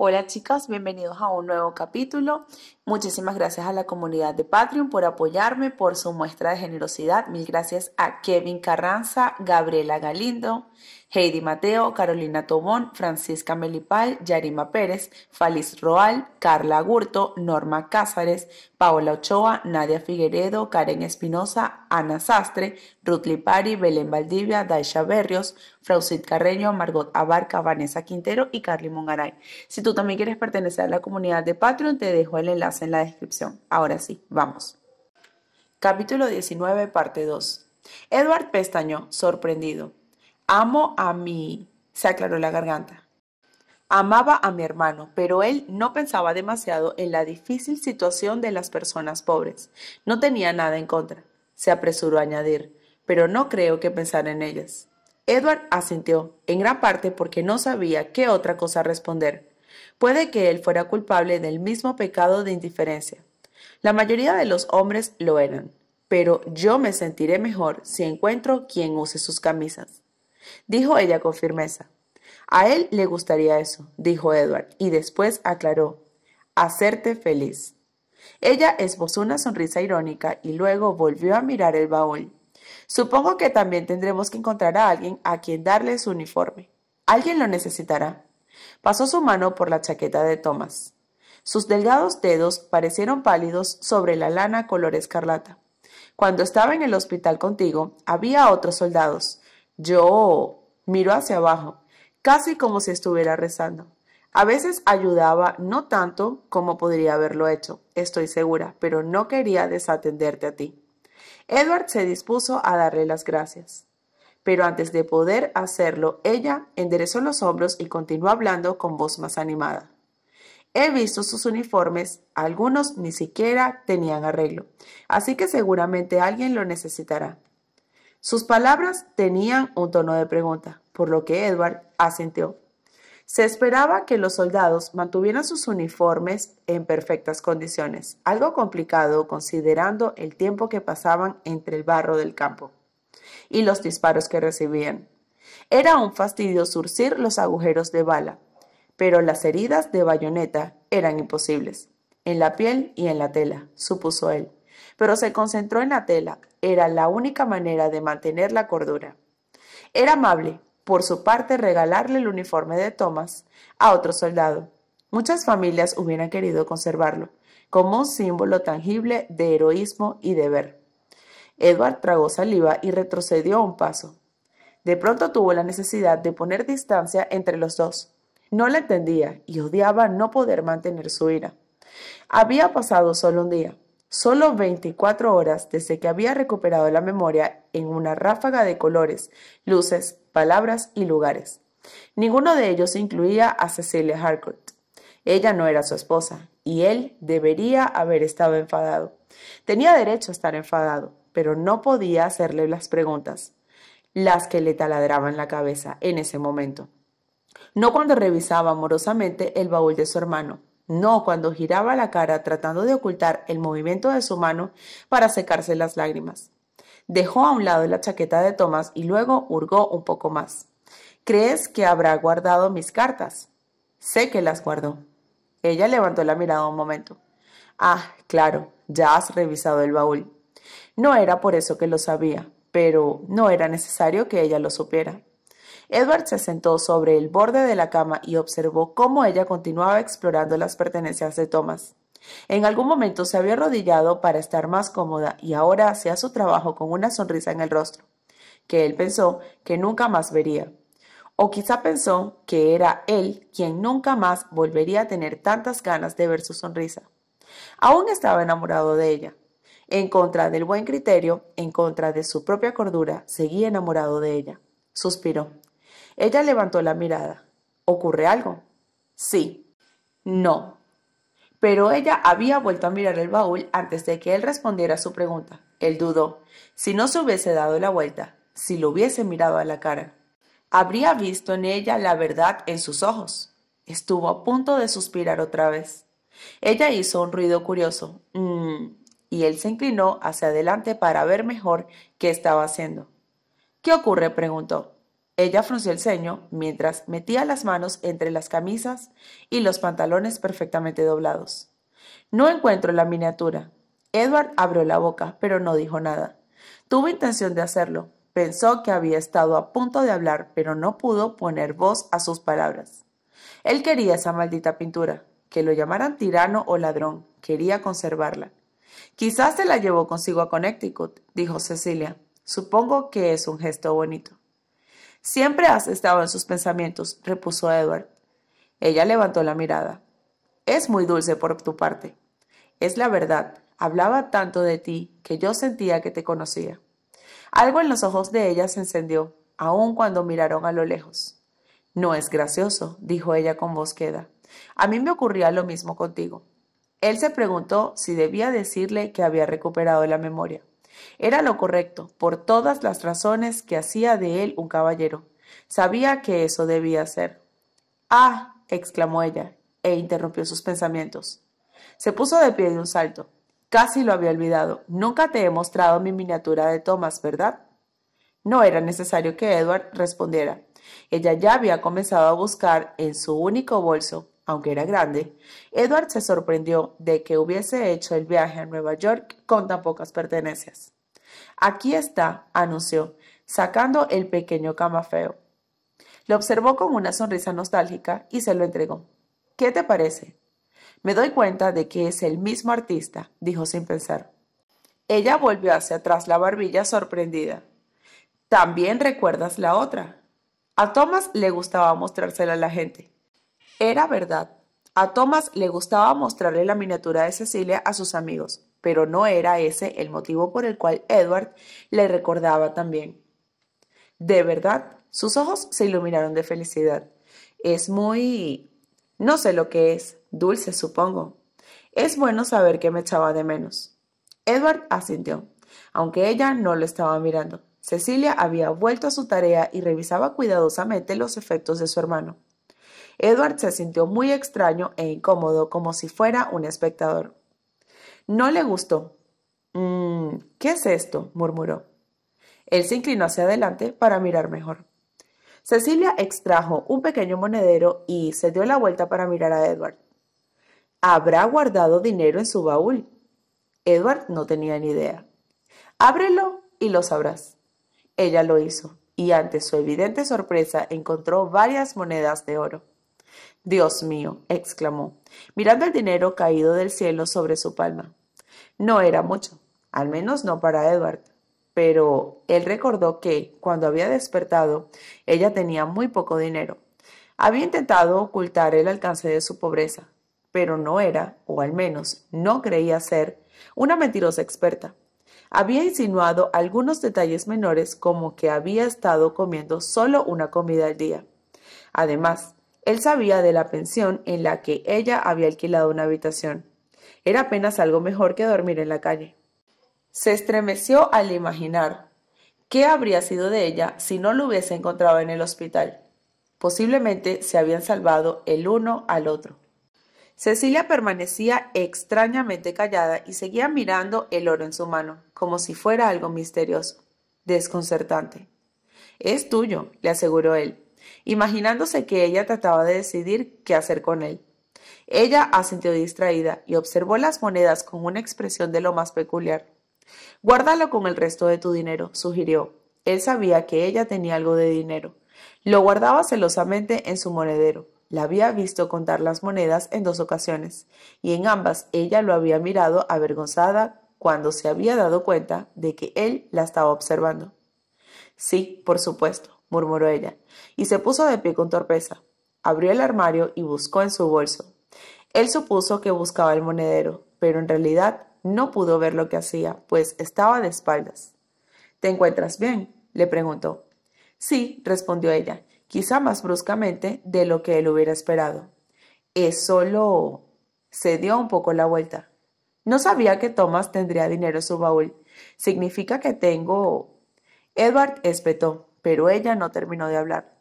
Hola chicas, bienvenidos a un nuevo capítulo. Muchísimas gracias a la comunidad de Patreon por apoyarme, por su muestra de generosidad. Mil gracias a Kevin Carranza, Gabriela Galindo, Heidi Mateo, Carolina Tobón, Francisca Melipal, Yarima Pérez, Falis Roal, Carla Gurto, Norma Cázares, Paola Ochoa, Nadia Figueredo, Karen Espinosa, Ana Sastre, Ruth Lipari, Belén Valdivia, Daisha Berrios, Frausit Carreño, Margot Abarca, Vanessa Quintero y Carly Mongaray. Si tú también quieres pertenecer a la comunidad de Patreon, te dejo el enlace en la descripción. Ahora sí, vamos. Capítulo 19, parte 2. Edward pestañó, sorprendido. Amo a mi... se aclaró la garganta. Amaba a mi hermano, pero él no pensaba demasiado en la difícil situación de las personas pobres. No tenía nada en contra, se apresuró a añadir, pero no creo que pensara en ellas. Edward asintió, en gran parte porque no sabía qué otra cosa responder. Puede que él fuera culpable del mismo pecado de indiferencia. La mayoría de los hombres lo eran, pero yo me sentiré mejor si encuentro quien use sus camisas. Dijo ella con firmeza. A él le gustaría eso, dijo Edward, y después aclaró, hacerte feliz. Ella esbozó una sonrisa irónica y luego volvió a mirar el baúl. Supongo que también tendremos que encontrar a alguien a quien darle su uniforme. Alguien lo necesitará. Pasó su mano por la chaqueta de Thomas. Sus delgados dedos parecieron pálidos sobre la lana color escarlata. Cuando estaba en el hospital contigo, había otros soldados. Yo miró hacia abajo, casi como si estuviera rezando. A veces ayudaba, no tanto como podría haberlo hecho, estoy segura, pero no quería desatenderte a ti. Edward se dispuso a darle las gracias pero antes de poder hacerlo, ella enderezó los hombros y continuó hablando con voz más animada. He visto sus uniformes, algunos ni siquiera tenían arreglo, así que seguramente alguien lo necesitará. Sus palabras tenían un tono de pregunta, por lo que Edward asintió. Se esperaba que los soldados mantuvieran sus uniformes en perfectas condiciones, algo complicado considerando el tiempo que pasaban entre el barro del campo y los disparos que recibían. Era un fastidio surcir los agujeros de bala, pero las heridas de bayoneta eran imposibles. En la piel y en la tela, supuso él. Pero se concentró en la tela, era la única manera de mantener la cordura. Era amable, por su parte, regalarle el uniforme de Thomas a otro soldado. Muchas familias hubieran querido conservarlo, como un símbolo tangible de heroísmo y deber. Edward tragó saliva y retrocedió un paso. De pronto tuvo la necesidad de poner distancia entre los dos. No la entendía y odiaba no poder mantener su ira. Había pasado solo un día, solo 24 horas desde que había recuperado la memoria en una ráfaga de colores, luces, palabras y lugares. Ninguno de ellos incluía a Cecilia Harcourt. Ella no era su esposa y él debería haber estado enfadado. Tenía derecho a estar enfadado pero no podía hacerle las preguntas, las que le taladraban la cabeza en ese momento. No cuando revisaba amorosamente el baúl de su hermano, no cuando giraba la cara tratando de ocultar el movimiento de su mano para secarse las lágrimas. Dejó a un lado la chaqueta de Tomás y luego hurgó un poco más. ¿Crees que habrá guardado mis cartas? Sé que las guardó. Ella levantó la mirada un momento. Ah, claro, ya has revisado el baúl. No era por eso que lo sabía, pero no era necesario que ella lo supiera. Edward se sentó sobre el borde de la cama y observó cómo ella continuaba explorando las pertenencias de Thomas. En algún momento se había arrodillado para estar más cómoda y ahora hacía su trabajo con una sonrisa en el rostro, que él pensó que nunca más vería. O quizá pensó que era él quien nunca más volvería a tener tantas ganas de ver su sonrisa. Aún estaba enamorado de ella, en contra del buen criterio, en contra de su propia cordura, seguía enamorado de ella. Suspiró. Ella levantó la mirada. ¿Ocurre algo? Sí. No. Pero ella había vuelto a mirar el baúl antes de que él respondiera a su pregunta. Él dudó. Si no se hubiese dado la vuelta, si lo hubiese mirado a la cara, habría visto en ella la verdad en sus ojos. Estuvo a punto de suspirar otra vez. Ella hizo un ruido curioso. Mm, y él se inclinó hacia adelante para ver mejor qué estaba haciendo. ¿Qué ocurre? preguntó. Ella frunció el ceño mientras metía las manos entre las camisas y los pantalones perfectamente doblados. No encuentro la miniatura. Edward abrió la boca, pero no dijo nada. Tuvo intención de hacerlo. Pensó que había estado a punto de hablar, pero no pudo poner voz a sus palabras. Él quería esa maldita pintura, que lo llamaran tirano o ladrón, quería conservarla. Quizás te la llevó consigo a Connecticut, dijo Cecilia. Supongo que es un gesto bonito. Siempre has estado en sus pensamientos, repuso Edward. Ella levantó la mirada. Es muy dulce por tu parte. Es la verdad, hablaba tanto de ti que yo sentía que te conocía. Algo en los ojos de ella se encendió, aun cuando miraron a lo lejos. No es gracioso, dijo ella con voz queda. A mí me ocurría lo mismo contigo. Él se preguntó si debía decirle que había recuperado la memoria. Era lo correcto, por todas las razones que hacía de él un caballero. Sabía que eso debía ser. Ah, exclamó ella, e interrumpió sus pensamientos. Se puso de pie de un salto. Casi lo había olvidado. Nunca te he mostrado mi miniatura de Thomas, ¿verdad? No era necesario que Edward respondiera. Ella ya había comenzado a buscar en su único bolso aunque era grande, Edward se sorprendió de que hubiese hecho el viaje a Nueva York con tan pocas pertenencias. Aquí está, anunció, sacando el pequeño camafeo. Lo observó con una sonrisa nostálgica y se lo entregó. ¿Qué te parece? Me doy cuenta de que es el mismo artista, dijo sin pensar. Ella volvió hacia atrás la barbilla sorprendida. También recuerdas la otra. A Thomas le gustaba mostrársela a la gente. Era verdad. A Thomas le gustaba mostrarle la miniatura de Cecilia a sus amigos, pero no era ese el motivo por el cual Edward le recordaba también. De verdad, sus ojos se iluminaron de felicidad. Es muy... no sé lo que es, dulce supongo. Es bueno saber que me echaba de menos. Edward asintió, aunque ella no lo estaba mirando. Cecilia había vuelto a su tarea y revisaba cuidadosamente los efectos de su hermano. Edward se sintió muy extraño e incómodo, como si fuera un espectador. No le gustó. Mm, ¿qué es esto? murmuró. Él se inclinó hacia adelante para mirar mejor. Cecilia extrajo un pequeño monedero y se dio la vuelta para mirar a Edward. ¿Habrá guardado dinero en su baúl? Edward no tenía ni idea. Ábrelo y lo sabrás. Ella lo hizo, y ante su evidente sorpresa encontró varias monedas de oro. Dios mío, exclamó, mirando el dinero caído del cielo sobre su palma. No era mucho, al menos no para Edward, pero él recordó que, cuando había despertado, ella tenía muy poco dinero. Había intentado ocultar el alcance de su pobreza, pero no era, o al menos no creía ser, una mentirosa experta. Había insinuado algunos detalles menores como que había estado comiendo solo una comida al día. Además, él sabía de la pensión en la que ella había alquilado una habitación. Era apenas algo mejor que dormir en la calle. Se estremeció al imaginar qué habría sido de ella si no lo hubiese encontrado en el hospital. Posiblemente se habían salvado el uno al otro. Cecilia permanecía extrañamente callada y seguía mirando el oro en su mano, como si fuera algo misterioso, desconcertante. Es tuyo, le aseguró él imaginándose que ella trataba de decidir qué hacer con él. Ella asintió distraída y observó las monedas con una expresión de lo más peculiar. Guárdalo con el resto de tu dinero, sugirió. Él sabía que ella tenía algo de dinero. Lo guardaba celosamente en su monedero. La había visto contar las monedas en dos ocasiones, y en ambas ella lo había mirado avergonzada cuando se había dado cuenta de que él la estaba observando. Sí, por supuesto murmuró ella, y se puso de pie con torpeza. Abrió el armario y buscó en su bolso. Él supuso que buscaba el monedero, pero en realidad no pudo ver lo que hacía, pues estaba de espaldas. ¿Te encuentras bien? le preguntó. Sí, respondió ella, quizá más bruscamente de lo que él hubiera esperado. Es solo. se dio un poco la vuelta. No sabía que Thomas tendría dinero en su baúl. Significa que tengo. Edward espetó pero ella no terminó de hablar.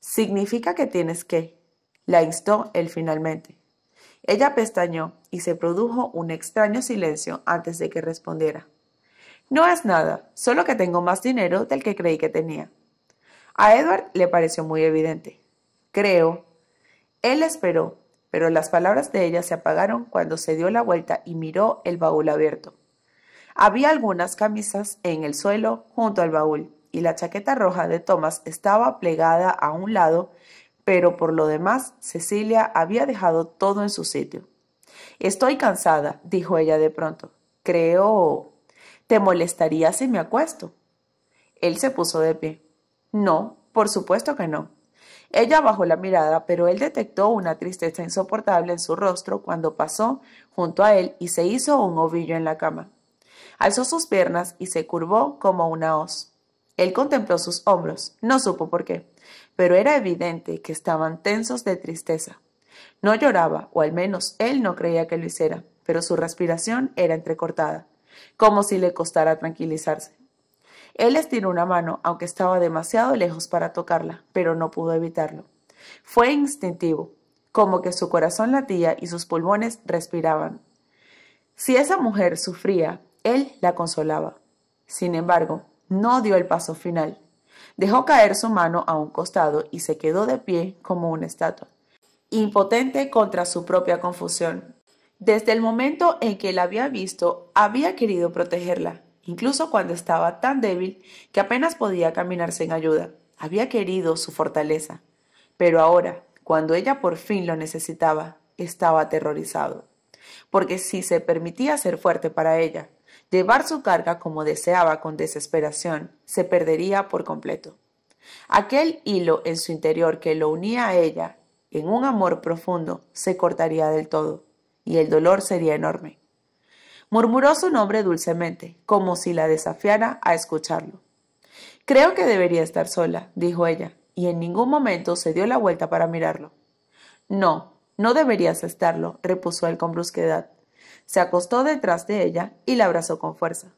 Significa que tienes que, la instó él finalmente. Ella pestañó y se produjo un extraño silencio antes de que respondiera. No es nada, solo que tengo más dinero del que creí que tenía. A Edward le pareció muy evidente. Creo. Él esperó, pero las palabras de ella se apagaron cuando se dio la vuelta y miró el baúl abierto. Había algunas camisas en el suelo junto al baúl, y la chaqueta roja de Thomas estaba plegada a un lado, pero por lo demás Cecilia había dejado todo en su sitio. Estoy cansada, dijo ella de pronto. Creo. ¿Te molestaría si me acuesto? Él se puso de pie. No, por supuesto que no. Ella bajó la mirada, pero él detectó una tristeza insoportable en su rostro cuando pasó junto a él y se hizo un ovillo en la cama. Alzó sus piernas y se curvó como una hoz. Él contempló sus hombros, no supo por qué, pero era evidente que estaban tensos de tristeza. No lloraba, o al menos él no creía que lo hiciera, pero su respiración era entrecortada, como si le costara tranquilizarse. Él estiró una mano, aunque estaba demasiado lejos para tocarla, pero no pudo evitarlo. Fue instintivo, como que su corazón latía y sus pulmones respiraban. Si esa mujer sufría, él la consolaba. Sin embargo, no dio el paso final. Dejó caer su mano a un costado y se quedó de pie como una estatua, impotente contra su propia confusión. Desde el momento en que la había visto, había querido protegerla, incluso cuando estaba tan débil que apenas podía caminar sin ayuda. Había querido su fortaleza. Pero ahora, cuando ella por fin lo necesitaba, estaba aterrorizado. Porque si se permitía ser fuerte para ella, Llevar su carga como deseaba con desesperación se perdería por completo. Aquel hilo en su interior que lo unía a ella en un amor profundo se cortaría del todo, y el dolor sería enorme. Murmuró su nombre dulcemente, como si la desafiara a escucharlo. Creo que debería estar sola, dijo ella, y en ningún momento se dio la vuelta para mirarlo. No, no deberías estarlo, repuso él con brusquedad se acostó detrás de ella y la abrazó con fuerza.